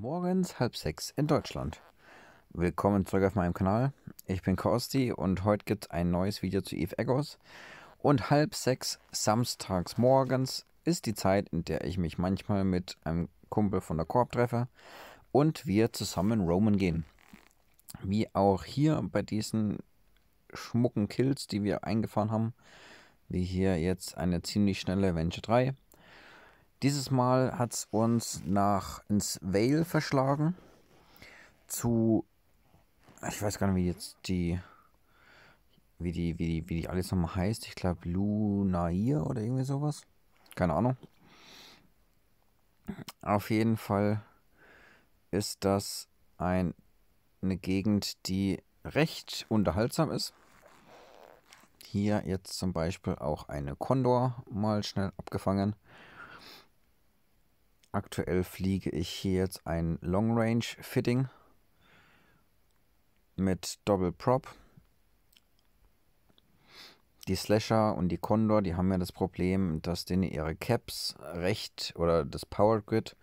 Morgens halb sechs in Deutschland. Willkommen zurück auf meinem Kanal. Ich bin Kosti und heute gibt es ein neues Video zu Eve Eggos. Und halb sechs samstags morgens ist die Zeit, in der ich mich manchmal mit einem Kumpel von der Korb treffe und wir zusammen roamen gehen. Wie auch hier bei diesen schmucken Kills, die wir eingefahren haben, wie hier jetzt eine ziemlich schnelle Venture 3 dieses Mal hat es uns nach ins Vale verschlagen. Zu. Ich weiß gar nicht, wie jetzt die. Wie die, wie die, wie die alles nochmal heißt. Ich glaube Lunair oder irgendwie sowas. Keine Ahnung. Auf jeden Fall ist das ein, eine Gegend, die recht unterhaltsam ist. Hier jetzt zum Beispiel auch eine Kondor mal schnell abgefangen. Aktuell fliege ich hier jetzt ein Long Range Fitting mit Double Prop. Die Slasher und die Condor, die haben ja das Problem, dass denen ihre Caps recht oder das Power Grid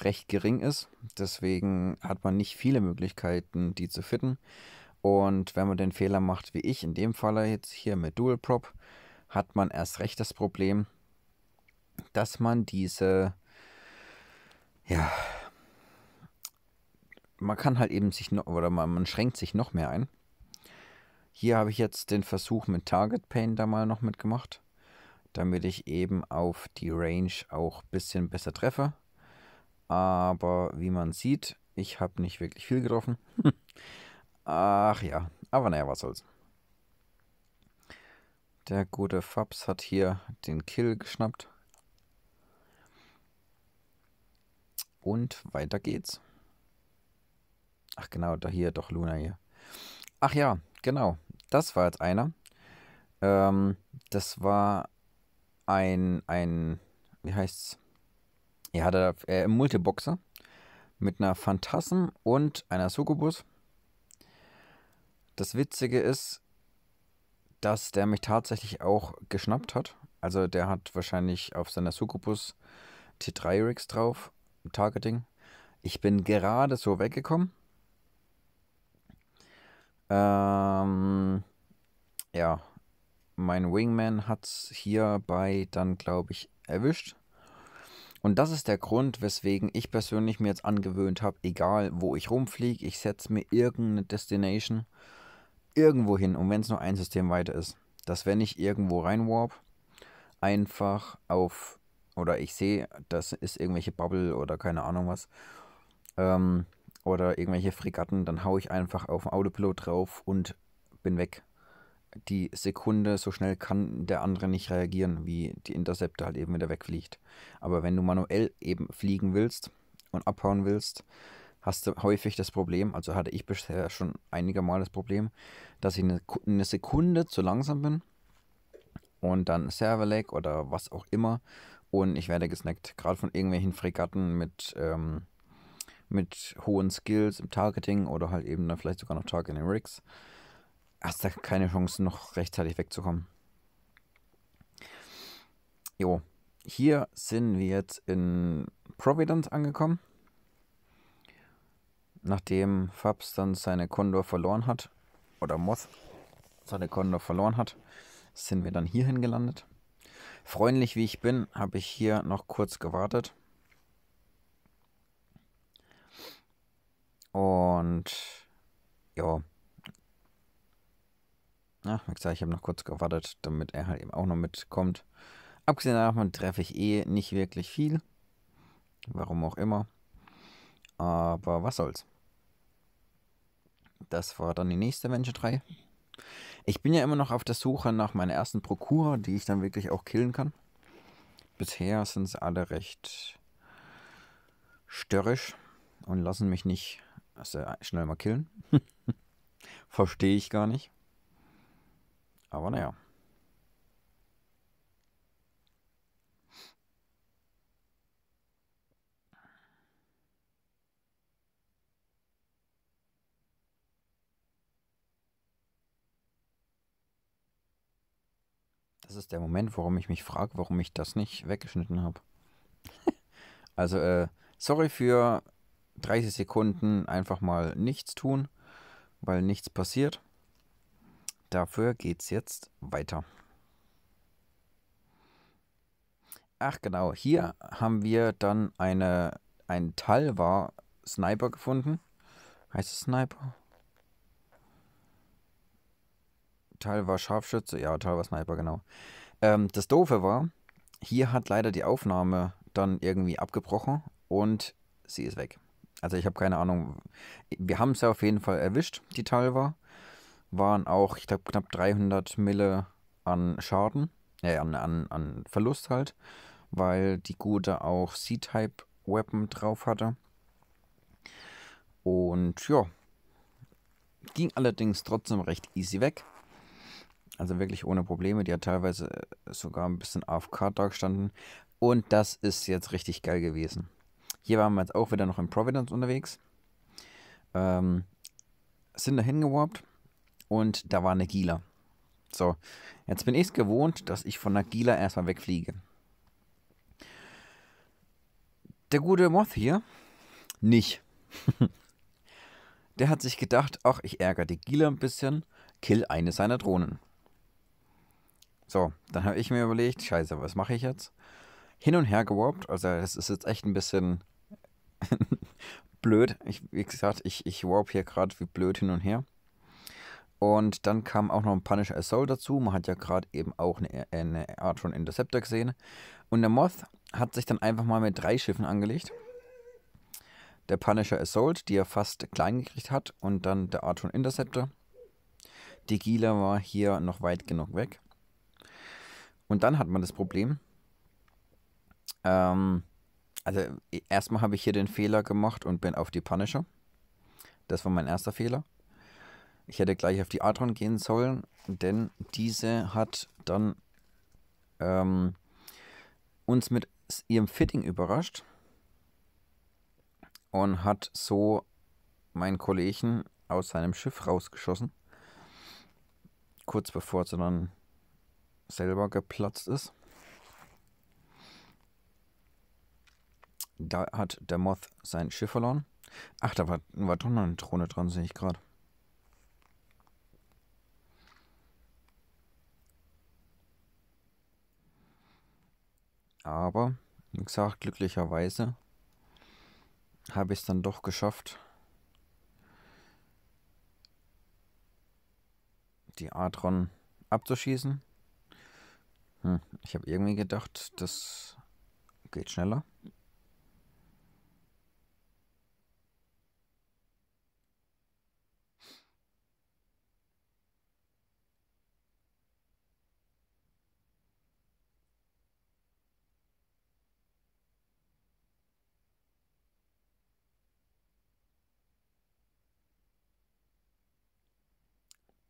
recht gering ist. Deswegen hat man nicht viele Möglichkeiten, die zu fitten. Und wenn man den Fehler macht, wie ich in dem Falle jetzt hier mit Dual Prop, hat man erst recht das Problem, dass man diese ja, man kann halt eben sich noch, oder man, man schränkt sich noch mehr ein. Hier habe ich jetzt den Versuch mit Target Pain da mal noch mitgemacht, damit ich eben auf die Range auch ein bisschen besser treffe. Aber wie man sieht, ich habe nicht wirklich viel getroffen. Ach ja, aber naja, was soll's. Der gute Fabs hat hier den Kill geschnappt. Und weiter geht's. Ach genau, da hier, doch Luna hier. Ach ja, genau. Das war jetzt einer. Ähm, das war ein, ein, wie heißt's? Er hatte äh, Multiboxer mit einer Phantasm und einer Succubus. Das Witzige ist, dass der mich tatsächlich auch geschnappt hat. Also der hat wahrscheinlich auf seiner Succubus T3-Rigs drauf Targeting. Ich bin gerade so weggekommen. Ähm, ja, mein Wingman hat es hierbei dann, glaube ich, erwischt. Und das ist der Grund, weswegen ich persönlich mir jetzt angewöhnt habe, egal wo ich rumfliege, ich setze mir irgendeine Destination irgendwo hin. Und wenn es nur ein System weiter ist, dass wenn ich irgendwo reinwarp, einfach auf oder ich sehe, das ist irgendwelche Bubble oder keine Ahnung was ähm, oder irgendwelche Fregatten, dann haue ich einfach auf den Autopilot drauf und bin weg. Die Sekunde, so schnell kann der andere nicht reagieren, wie die Interceptor halt eben wieder wegfliegt. Aber wenn du manuell eben fliegen willst und abhauen willst, hast du häufig das Problem, also hatte ich bisher schon einige Mal das Problem, dass ich eine, eine Sekunde zu langsam bin und dann Serverlag oder was auch immer und ich werde gesnackt. Gerade von irgendwelchen Fregatten mit, ähm, mit hohen Skills im Targeting oder halt eben dann vielleicht sogar noch Targeting Rigs. Hast da keine Chance, noch rechtzeitig wegzukommen. Jo, hier sind wir jetzt in Providence angekommen. Nachdem Fabs dann seine Kondor verloren hat, oder Moth seine Kondor verloren hat, sind wir dann hierhin gelandet. Freundlich wie ich bin, habe ich hier noch kurz gewartet. Und ja. Na, wie gesagt, ich habe noch kurz gewartet, damit er halt eben auch noch mitkommt. Abgesehen davon treffe ich eh nicht wirklich viel. Warum auch immer. Aber was soll's. Das war dann die nächste Menschen 3. Ich bin ja immer noch auf der Suche nach meiner ersten Prokura, die ich dann wirklich auch killen kann. Bisher sind es alle recht störrisch und lassen mich nicht schnell mal killen. Verstehe ich gar nicht. Aber naja. Das ist der Moment, warum ich mich frage, warum ich das nicht weggeschnitten habe. also, äh, sorry für 30 Sekunden einfach mal nichts tun, weil nichts passiert. Dafür geht's jetzt weiter. Ach genau, hier haben wir dann eine, ein Talwa Sniper gefunden. Heißt es Sniper? Teil war Scharfschütze, ja, Teil war Sniper, genau. Ähm, das Doofe war, hier hat leider die Aufnahme dann irgendwie abgebrochen und sie ist weg. Also ich habe keine Ahnung. Wir haben es ja auf jeden Fall erwischt, die Talwa. Waren auch, ich glaube, knapp 300 Mille an Schaden, äh, an, an, an Verlust halt, weil die gute auch C-Type-Weapon drauf hatte. Und ja, ging allerdings trotzdem recht easy weg. Also wirklich ohne Probleme. Die hat teilweise äh, sogar ein bisschen AFK da gestanden. Und das ist jetzt richtig geil gewesen. Hier waren wir jetzt auch wieder noch in Providence unterwegs. Ähm, sind da hingeworbt und da war eine Gila. So, jetzt bin ich es gewohnt, dass ich von der Gila erstmal wegfliege. Der gute Moth hier nicht. der hat sich gedacht, ach, ich ärgere die Gila ein bisschen, kill eine seiner Drohnen. So, dann habe ich mir überlegt, scheiße, was mache ich jetzt? Hin und her geworbt, also das ist jetzt echt ein bisschen blöd. Ich, wie gesagt, ich, ich warp hier gerade wie blöd hin und her. Und dann kam auch noch ein Punisher Assault dazu. Man hat ja gerade eben auch eine, eine Artron Interceptor gesehen. Und der Moth hat sich dann einfach mal mit drei Schiffen angelegt. Der Punisher Assault, die er fast klein gekriegt hat. Und dann der Artron Interceptor. Die Gila war hier noch weit genug weg. Und dann hat man das Problem. Ähm, also e, erstmal habe ich hier den Fehler gemacht und bin auf die Punisher. Das war mein erster Fehler. Ich hätte gleich auf die Adron gehen sollen, denn diese hat dann ähm, uns mit ihrem Fitting überrascht und hat so meinen Kollegen aus seinem Schiff rausgeschossen. Kurz bevor sie dann selber geplatzt ist. Da hat der Moth sein Schiff verloren. Ach, da war, war doch noch eine Drohne dran, sehe ich gerade. Aber, wie gesagt, glücklicherweise habe ich es dann doch geschafft, die Adron abzuschießen. Hm, ich habe irgendwie gedacht, das geht schneller.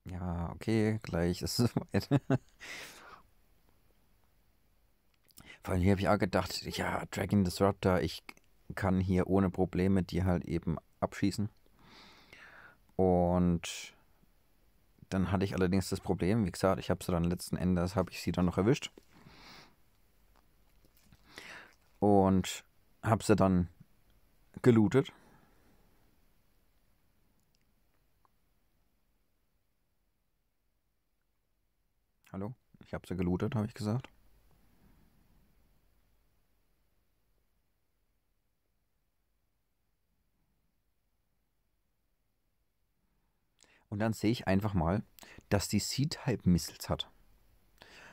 Ja, okay, gleich ist es weit. Vor allem hier habe ich auch gedacht, ja, Dragon Disruptor, ich kann hier ohne Probleme die halt eben abschießen. Und dann hatte ich allerdings das Problem, wie gesagt, ich habe sie dann letzten Endes, habe ich sie dann noch erwischt. Und habe sie dann gelootet. Hallo? Ich habe sie gelootet, habe ich gesagt. Und dann sehe ich einfach mal, dass die C-Type-Missiles hat.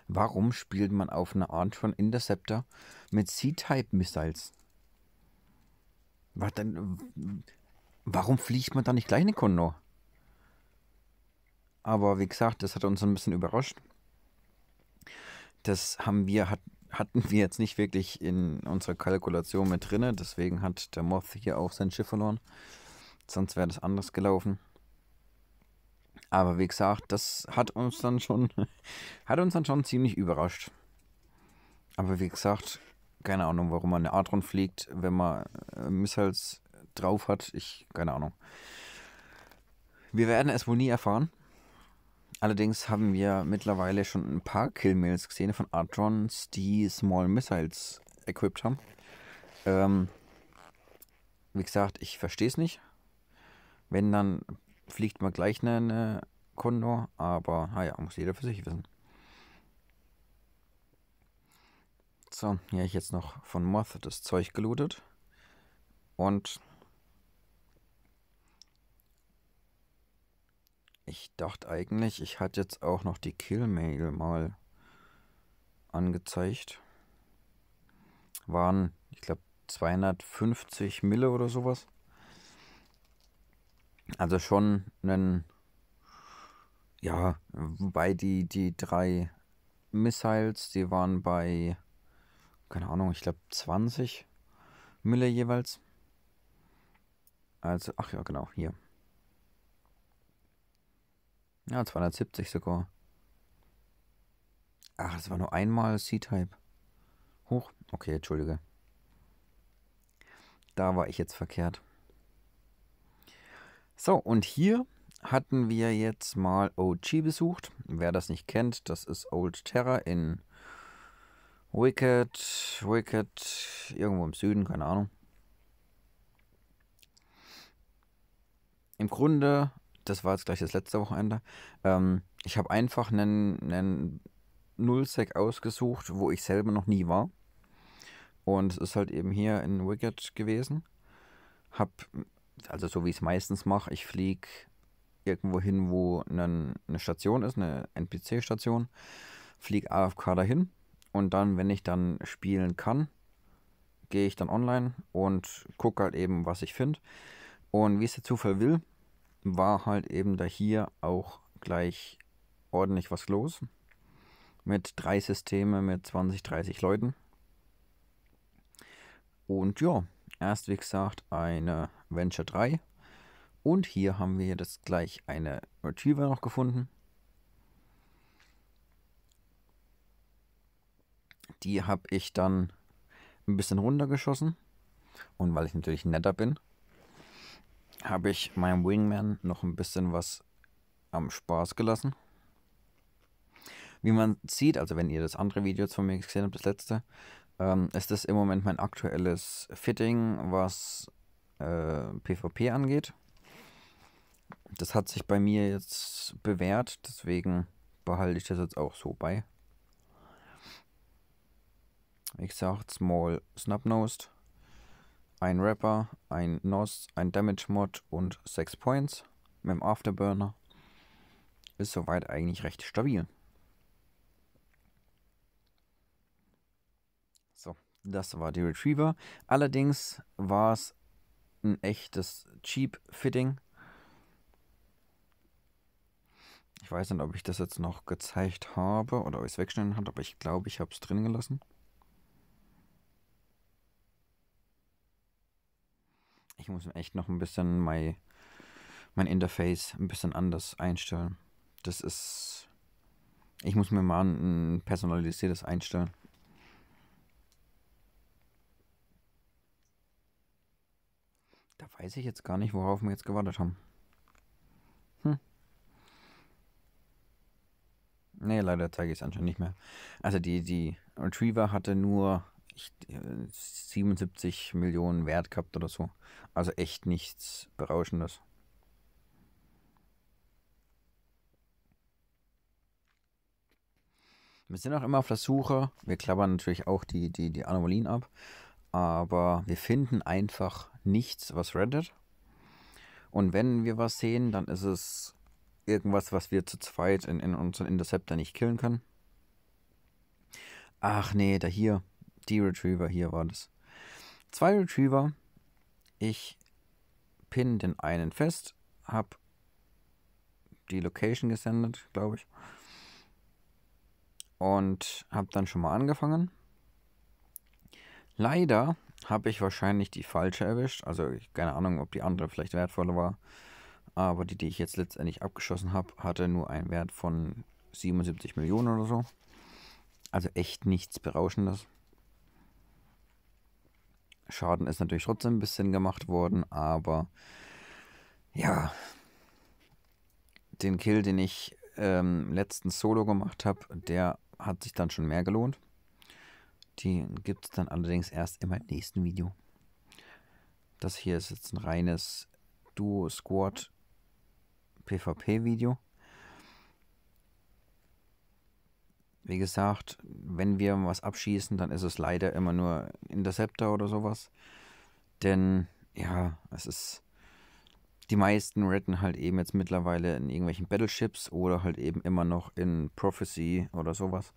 Warum spielt man auf einer Armtron Interceptor mit C-Type-Missiles? Warum fliegt man da nicht gleich eine Kondor? Aber wie gesagt, das hat uns ein bisschen überrascht. Das haben wir, hat, hatten wir jetzt nicht wirklich in unserer Kalkulation mit drin. Deswegen hat der Moth hier auch sein Schiff verloren. Sonst wäre das anders gelaufen. Aber wie gesagt, das hat uns dann schon, hat uns dann schon ziemlich überrascht. Aber wie gesagt, keine Ahnung, warum man eine Adron fliegt, wenn man äh, Missiles drauf hat. Ich, keine Ahnung. Wir werden es wohl nie erfahren. Allerdings haben wir mittlerweile schon ein paar Killmails gesehen von Adrons, die Small Missiles equipped haben. Ähm, wie gesagt, ich verstehe es nicht. Wenn dann fliegt man gleich eine, eine Kondor, aber naja, ah muss jeder für sich wissen. So, hier habe ich jetzt noch von Moth das Zeug gelootet. Und ich dachte eigentlich, ich hatte jetzt auch noch die Killmail mal angezeigt. Waren, ich glaube, 250 Mille oder sowas. Also schon einen, ja, wobei die, die drei Missiles, die waren bei, keine Ahnung, ich glaube 20 Mille jeweils. Also, ach ja, genau, hier. Ja, 270 sogar. Ach, es war nur einmal C-Type. Hoch. Okay, entschuldige. Da war ich jetzt verkehrt. So, und hier hatten wir jetzt mal OG besucht. Wer das nicht kennt, das ist Old Terra in Wicked, Wicked, irgendwo im Süden, keine Ahnung. Im Grunde, das war jetzt gleich das letzte Wochenende, ähm, ich habe einfach einen, einen Nullsec ausgesucht, wo ich selber noch nie war. Und es ist halt eben hier in Wicked gewesen. Hab also so wie ich es meistens mache, ich fliege irgendwo hin, wo eine, eine Station ist, eine NPC-Station, fliege AFK dahin und dann, wenn ich dann spielen kann, gehe ich dann online und gucke halt eben, was ich finde. Und wie es der Zufall will, war halt eben da hier auch gleich ordentlich was los. Mit drei Systeme, mit 20, 30 Leuten. Und ja, erst wie gesagt eine Venture 3. Und hier haben wir das gleich eine Retriever noch gefunden. Die habe ich dann ein bisschen runtergeschossen. Und weil ich natürlich netter bin, habe ich meinem Wingman noch ein bisschen was am Spaß gelassen. Wie man sieht, also wenn ihr das andere Video von mir gesehen habt, das letzte, ähm, ist das im Moment mein aktuelles Fitting, was PvP äh, angeht. Das hat sich bei mir jetzt bewährt, deswegen behalte ich das jetzt auch so bei. Ich sag Small Snubnosed, ein Rapper, ein Nos, ein Damage Mod und 6 Points mit dem Afterburner. Ist soweit eigentlich recht stabil. So, das war die Retriever. Allerdings war es ein echtes Cheap-Fitting. Ich weiß nicht, ob ich das jetzt noch gezeigt habe oder ob ich es wegschneiden habe, aber ich glaube, ich habe es drin gelassen. Ich muss echt noch ein bisschen mein, mein Interface ein bisschen anders einstellen. Das ist. Ich muss mir mal ein personalisiertes einstellen. Da weiß ich jetzt gar nicht, worauf wir jetzt gewartet haben. Hm. Nee, leider zeige ich es anscheinend nicht mehr. Also die, die Retriever hatte nur ich, 77 äh, Millionen Wert gehabt oder so. Also echt nichts Berauschendes. Wir sind auch immer auf der Suche. Wir klappern natürlich auch die, die, die Anomalien ab aber wir finden einfach nichts, was Reddit. Und wenn wir was sehen, dann ist es irgendwas, was wir zu zweit in, in unseren Interceptor nicht killen können. Ach nee, da hier, die Retriever, hier war das. Zwei Retriever. Ich pin den einen fest, hab die Location gesendet, glaube ich. Und hab dann schon mal angefangen. Leider habe ich wahrscheinlich die falsche erwischt. Also keine Ahnung, ob die andere vielleicht wertvoller war. Aber die, die ich jetzt letztendlich abgeschossen habe, hatte nur einen Wert von 77 Millionen oder so. Also echt nichts Berauschendes. Schaden ist natürlich trotzdem ein bisschen gemacht worden, aber ja, den Kill, den ich ähm, letzten Solo gemacht habe, der hat sich dann schon mehr gelohnt. Die gibt es dann allerdings erst in meinem nächsten Video. Das hier ist jetzt ein reines Duo Squad PvP Video. Wie gesagt, wenn wir was abschießen, dann ist es leider immer nur Interceptor oder sowas. Denn ja, es ist. Die meisten retten halt eben jetzt mittlerweile in irgendwelchen Battleships oder halt eben immer noch in Prophecy oder sowas.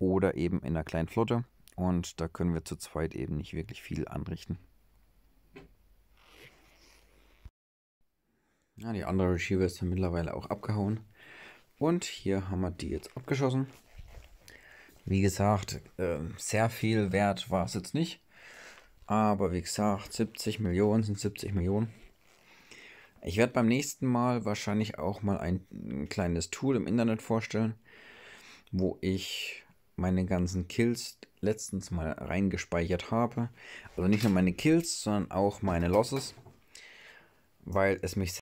Oder eben in einer kleinen Flotte. Und da können wir zu zweit eben nicht wirklich viel anrichten. Ja, die andere Schieber ist dann mittlerweile auch abgehauen. Und hier haben wir die jetzt abgeschossen. Wie gesagt, ähm, sehr viel wert war es jetzt nicht. Aber wie gesagt, 70 Millionen sind 70 Millionen. Ich werde beim nächsten Mal wahrscheinlich auch mal ein, kleines Tool im Internet vorstellen, wo ich meine ganzen Kills letztens mal reingespeichert habe. Also nicht nur meine Kills, sondern auch meine Losses, weil es mich